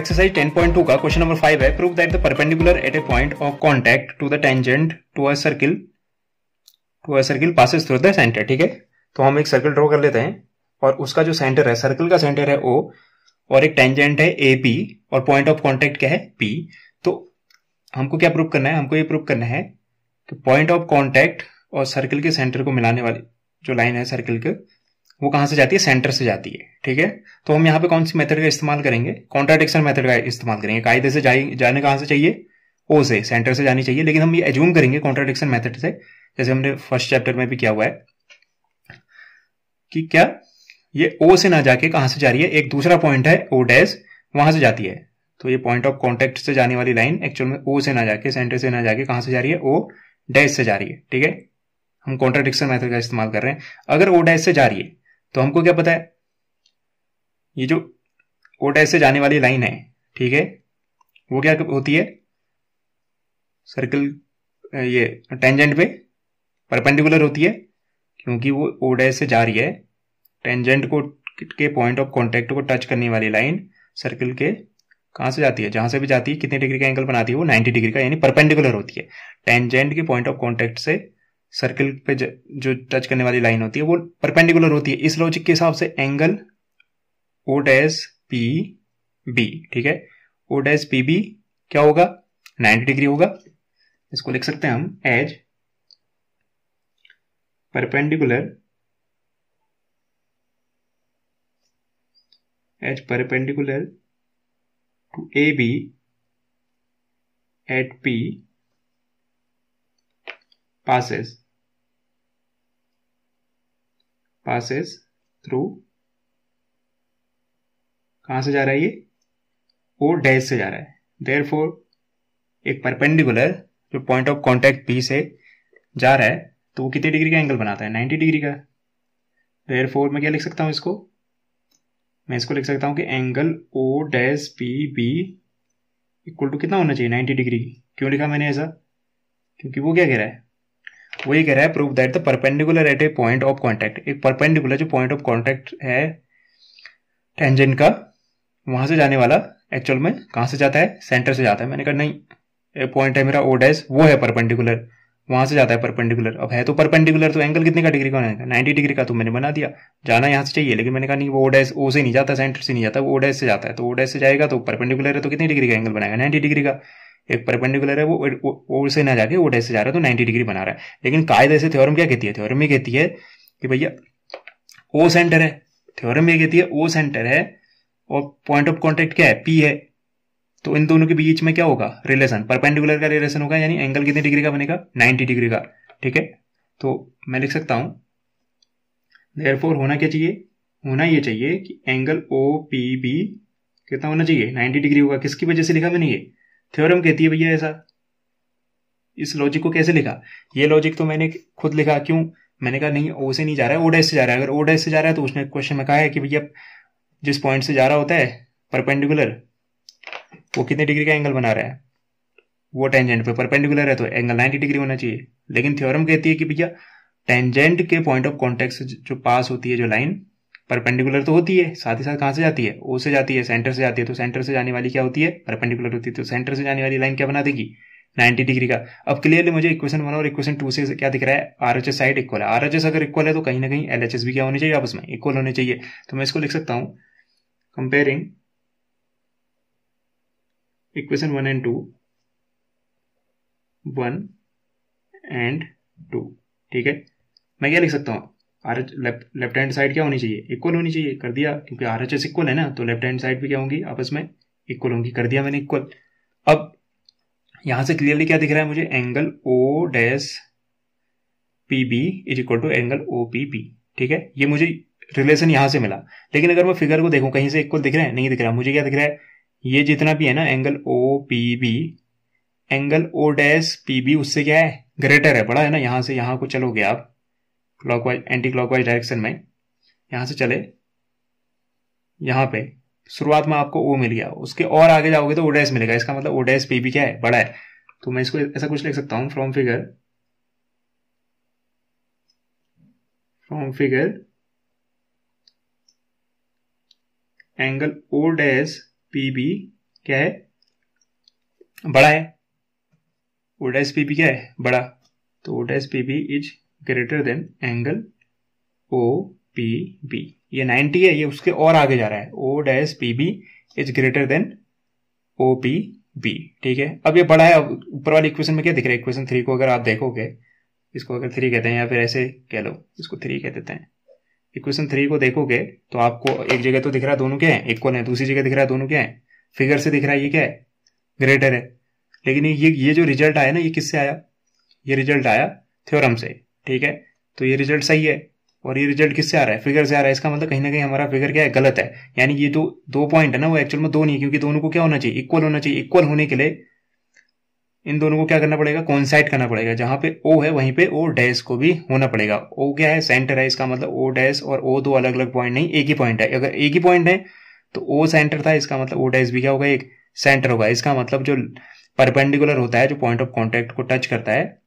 exercise 10.2 का question number five है prove that the perpendicular at a point of contact to the tangent to a circle to a circle passes through the centre ठीक है तो हम एक circle draw कर लेते हैं और उसका जो सेंटर है सर्किल का सेंटर है ओ और एक टेंजेंट है ए पी और पॉइंट ऑफ कॉन्टेक्ट क्या है पी तो हमको क्या प्रूव करना है हमको ये प्रूव करना है कि पॉइंट ऑफ कॉन्टैक्ट और सर्किल के सेंटर को मिलाने वाली जो लाइन है सर्किल के वो कहां से जाती है सेंटर से जाती है ठीक है तो हम यहां पे कौन सी मेथड का इस्तेमाल करेंगे कॉन्ट्राडिक्शन मेथड का इस्तेमाल करेंगे कायदे से जाए जाने कहां से चाहिए ओ से सेंटर से जानी चाहिए लेकिन हम ये एज्यूम करेंगे कॉन्ट्राडिक्शन मेथड से जैसे हमने फर्स्ट चैप्टर में भी किया हुआ है कि क्या ये ओ से ना जाके कहां से जा रही है एक दूसरा पॉइंट है ओ डैश वहां से जाती है तो ये पॉइंट ऑफ कॉन्टेक्ट से जाने वाली लाइन एक्चुअल में ओ से ना जाके सेंटर से ना जाके कहां से जा रही है ओ डैश से जा रही है ठीक है हम कॉन्ट्राडिक्शन मेथड का इस्तेमाल कर रहे हैं अगर ओ डैश से जा रही है तो हमको क्या पता है ये जो ओ डैश से जाने वाली लाइन है ठीक है वो क्या होती है सर्कल ये टेंजेंट पे परपेंडिकुलर होती है क्योंकि वो ओ डैश से जा रही है टेंजेंट को के पॉइंट ऑफ कॉन्टेक्ट को टच करने वाली लाइन सर्कल के कहां से जाती है जहां से भी जाती है कितने डिग्री का एंगल बनाती है वो 90 डिग्री का यानी परपेंडिकुलर होती है टेंजेंट के पॉइंट ऑफ कॉन्टेक्ट से सर्किल पे जो टच करने वाली लाइन होती है वो परपेंडिकुलर होती है इस लॉजिक के हिसाब से angle O dash P B ठीक है ओ डैस पी बी क्या होगा 90 डिग्री होगा इसको लिख सकते हैं हम as perpendicular as perpendicular to A B at P passes passes through कहां से जा रहा है ये ओ डैश से जा रहा है देर एक परपेंडिकुलर जो पॉइंट ऑफ कॉन्टेक्ट पी से जा रहा है तो वो कितने डिग्री का एंगल बनाता है 90 डिग्री का देर फोर मैं क्या लिख सकता हूं इसको मैं इसको लिख सकता हूं कि angle O dash P B equal to कितना होना चाहिए 90 डिग्री क्यों लिखा मैंने ऐसा क्योंकि वो क्या कह रहा है वो ये कह रहा है prove that the perpendicular at a point of contact एक परपेंडिकुलर जो पॉइंट ऑफ कॉन्टैक्ट है टेंजेंट का वहां से जाने वाला एक्चुअल में कहा से जाता है सेंटर से जाता है मैंने कहा नहीं पॉइंट है मेरा ओडेस वो है परपेंडिकुलर वहां से जाता है परपेंडिकुलर अब है तो परपेंडिकुलर तो एंगल कितने का डिग्री का बनाएगा नाइन्टी डिग्री का तो मैंने बना दिया जाना यहाँ से चाहिए लेकिन मैंने कहा नहीं वो ओडेस ओ से नहीं जाता सेंटर से नहीं जाता वो ओडेस से जाता है तो ओडेस से जाएगा तो परपेंडिकुलर है तो कितनी डिग्री का एंगल बनाएगा नाइन्टी डिग्री का एक परपेंडिकुलर है वो वो से ना जाके वो ऐसे जा रहा है तो नाइन्टी डिग्री बना रहा है लेकिन कायदे से थ्योरम क्या कहती है थ्योरम ये कहती है कि भैया ओ सेंटर है थ्योरम ये कहती है ओ सेंटर है और पॉइंट ऑफ कॉन्टेक्ट क्या है पी है तो इन दोनों के बीच में क्या होगा रिलेशन परपेंडिकुलर का रिलेशन होगा यानी एंगल कितने डिग्री का बनेगा 90 डिग्री का ठीक है तो मैं लिख सकता हूं देयरफॉर होना क्या चाहिए होना ये चाहिए कि एंगल ओ पी बी कितना होना चाहिए 90 डिग्री होगा किसकी वजह से लिखा मैंने ये थ्योरम कहती है भैया ऐसा इस लॉजिक को कैसे लिखा ये लॉजिक तो मैंने खुद लिखा क्यों मैंने कहा नहीं ओ से नहीं जा रहा है ओडेस से जा रहा है अगर ओडेस से जा रहा है तो उसने क्वेश्चन में कहा है कि भैया जिस पॉइंट से जा रहा होता है परपेंडिकुलर वो कितने डिग्री का एंगल बना रहा है वो टेंजेंट पे परपेंडिकुलर है तो एंगल नाइनटी डिग्री होना चाहिए लेकिन थ्योरम कहती है कि भैया टेंजेंट के पॉइंट ऑफ कॉन्टेक्ट से जो पास होती है जो लाइन परपेंडिकुलर तो होती है साथ ही साथ कहाँ से जाती है ओ से जाती है सेंटर से जाती है तो सेंटर से जाने वाली क्या होती है परपेंडिकुलर होती है तो सेंटर से जाने वाली लाइन क्या बना देगी 90 डिग्री का अब क्लियरली मुझे इक्वेशन वन और इक्वेशन टू से क्या दिख रहा है R H S side equal है आर एच एस अगर इक्वल है तो कहीं ना कहीं एल एच एस भी क्या होनी चाहिए आपस में इक्वल होने चाहिए तो मैं इसको लिख सकता हूं comparing equation one and two one and two ठीक है मैं क्या लिख सकता हूं R H left hand side क्या होनी चाहिए इक्वल होनी चाहिए कर दिया क्योंकि आर एच एस इक्वल है ना तो लेफ्ट हैंड साइड भी क्या होंगी आपस में इक्वल होंगी कर दिया मैंने इक्वल अब यहां से क्लियरली क्या दिख रहा है मुझे angle O dash P B is equal to angle O P P ठीक है ये मुझे रिलेशन यहां से मिला लेकिन अगर मैं फिगर को देखूं कहीं से इक्वल दिख रहा है नहीं दिख रहा मुझे क्या दिख रहा है ये जितना भी है ना angle O P B angle O dash P B उससे क्या है ग्रेटर है बड़ा है ना यहां से यहां को चलोगे आप क्लॉकवाइज एंटी क्लॉकवाइज डायरेक्शन में यहाँ से चले यहाँ पे शुरुआत में आपको ओ मिल गया उसके और आगे जाओगे तो ओडेस मिलेगा इसका मतलब ओडेस पी भी क्या है बड़ा है तो मैं इसको ऐसा कुछ लिख सकता हूँ from figure from figure angle O dash P B क्या है बड़ा है ओडेस पी बी क्या है बड़ा तो O dash P B is greater than angle O P B ये 90 है ये उसके और आगे जा रहा है O dash P B is greater than O P B ठीक है अब ये बड़ा है ऊपर वाली इक्वेशन में क्या दिख रहा है इक्वेशन थ्री को अगर आप देखोगे इसको अगर थ्री कहते हैं या फिर ऐसे कह लो इसको थ्री कह देते हैं इक्वेशन थ्री को देखोगे तो आपको एक जगह तो दिख रहा है दोनों क्या है इक्वल है दूसरी जगह दिख रहा है दोनों क्या है फिगर से दिख रहा है ये क्या है ग्रेटर है लेकिन ये ये जो रिजल्ट आया ना ये किससे आया ये रिजल्ट आया थ्योरम से ठीक है तो ये रिजल्ट सही है और ये रिजल्ट किससे आ रहा है फिगर से आ रहा है इसका मतलब कहीं ना कहीं हमारा फिगर क्या है गलत है यानी ये तो दो पॉइंट है ना वो एक्चुअल में दो नहीं है क्योंकि दोनों को क्या होना चाहिए इक्वल होना चाहिए इक्वल होने के लिए इन दोनों को क्या करना पड़ेगा कॉन्साइड करना पड़ेगा जहां पे ओ है वहीं पे ओ डैश को भी होना पड़ेगा ओ क्या है सेंटर है इसका मतलब ओ डैश और ओ दो अलग अलग पॉइंट नहीं एक ही पॉइंट है अगर एक ही पॉइंट है तो ओ सेंटर था इसका मतलब ओ डैश भी क्या होगा एक सेंटर होगा इसका मतलब जो परपेंडिकुलर होता है जो पॉइंट ऑफ कॉन्टेक्ट को टच करता है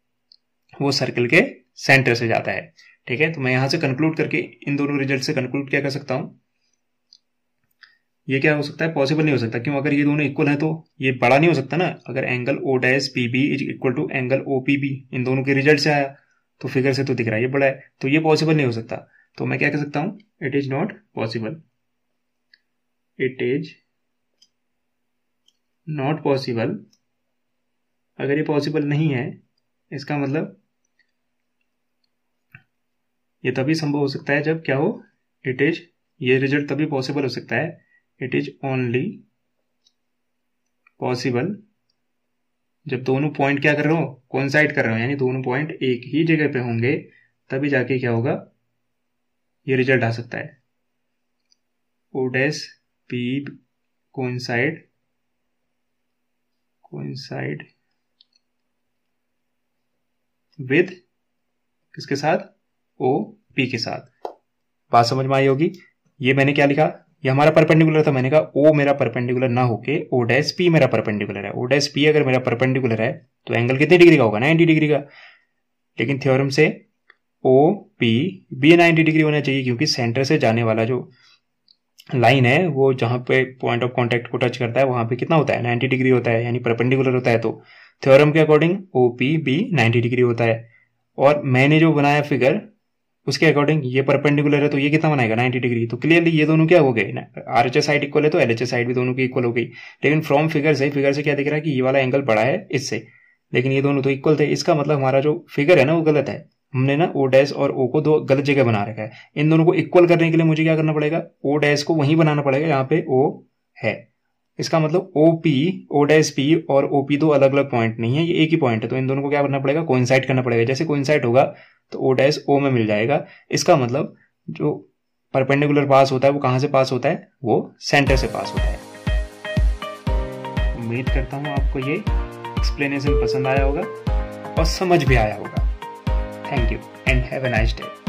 वो सर्कल के सेंटर से जाता है ठीक है तो मैं यहां से कंक्लूड करके इन दोनों रिजल्ट से कंक्लूड क्या कर सकता हूं ये क्या हो सकता है पॉसिबल नहीं हो सकता क्यों अगर ये दोनों इक्वल है तो ये बड़ा नहीं हो सकता ना अगर angle O dash P B is equal to angle O P B इन दोनों के रिजल्ट से आया तो फिगर से तो दिख रहा है ये बड़ा है तो ये पॉसिबल नहीं हो सकता तो मैं क्या कर सकता हूं it is not possible it is not possible अगर ये पॉसिबल नहीं है इसका मतलब ये तभी संभव हो सकता है जब क्या हो इट इज ये रिजल्ट तभी पॉसिबल हो सकता है इट इज ओनली पॉसिबल जब दोनों पॉइंट क्या कर रहे हो कॉन्साइड कर रहे हो यानी दोनों पॉइंट एक ही जगह पे होंगे तभी जाके क्या होगा ये रिजल्ट आ सकता है O dash P coincide coincide with किसके साथ ओ पी के साथ बात समझ में आई होगी ये मैंने क्या लिखा ये हमारा परपेंडिकुलर था मैंने कहा ओ मेरा परपेंडिकुलर ना होके ओ डैस पी मेरा परपेंडिकुलर है ओ डैस पी अगर मेरा परपेंडिकुलर है तो एंगल कितने डिग्री का होगा नाइनटी डिग्री का लेकिन थ्योरम से O P B ninety degree होना चाहिए क्योंकि सेंटर से जाने वाला जो लाइन है वो जहां पे पॉइंट ऑफ कॉन्टेक्ट को टच करता है वहां पे कितना होता है नाइन्टी डिग्री होता है यानी परपेंडिकुलर होता है तो थ्योरम के according O P B ninety degree होता है और मैंने जो बनाया फिगर उसके अकॉर्डिंग ये परपेंडिकुलर है तो ये कितना बनाएगा 90 डिग्री तो क्लियरली ये दोनों क्या हो गए ना R H S side equal है तो एल एच साइड भी दोनों की इक्वल हो गई लेकिन फ्रॉम फिगर से फिगर से क्या दिख रहा है कि ये वाला एंगल बड़ा है इससे लेकिन ये दोनों तो इक्वल थे इसका मतलब हमारा जो फिगर है ना वो गलत है हमने ना ओ डैश और ओ को दो गलत जगह बना रखा है इन दोनों को इक्वल करने के लिए मुझे क्या करना पड़ेगा ओ डैश को वहीं बनाना पड़ेगा यहाँ पे ओ है इसका मतलब O P O dash P और ओ पी दो अलग अलग पॉइंट नहीं है ये एक ही पॉइंट है तो इन दोनों को क्या करना पड़ेगा कोइंसाइड करना पड़ेगा जैसे कोइंसाइड होगा तो ओ डैश ओ में मिल जाएगा इसका मतलब जो परपेंडिकुलर पास होता है वो कहाँ से पास होता है वो सेंटर से पास होता है उम्मीद करता हूँ आपको ये एक्सप्लेनेशन पसंद आया होगा और समझ भी आया होगा thank you and have a nice day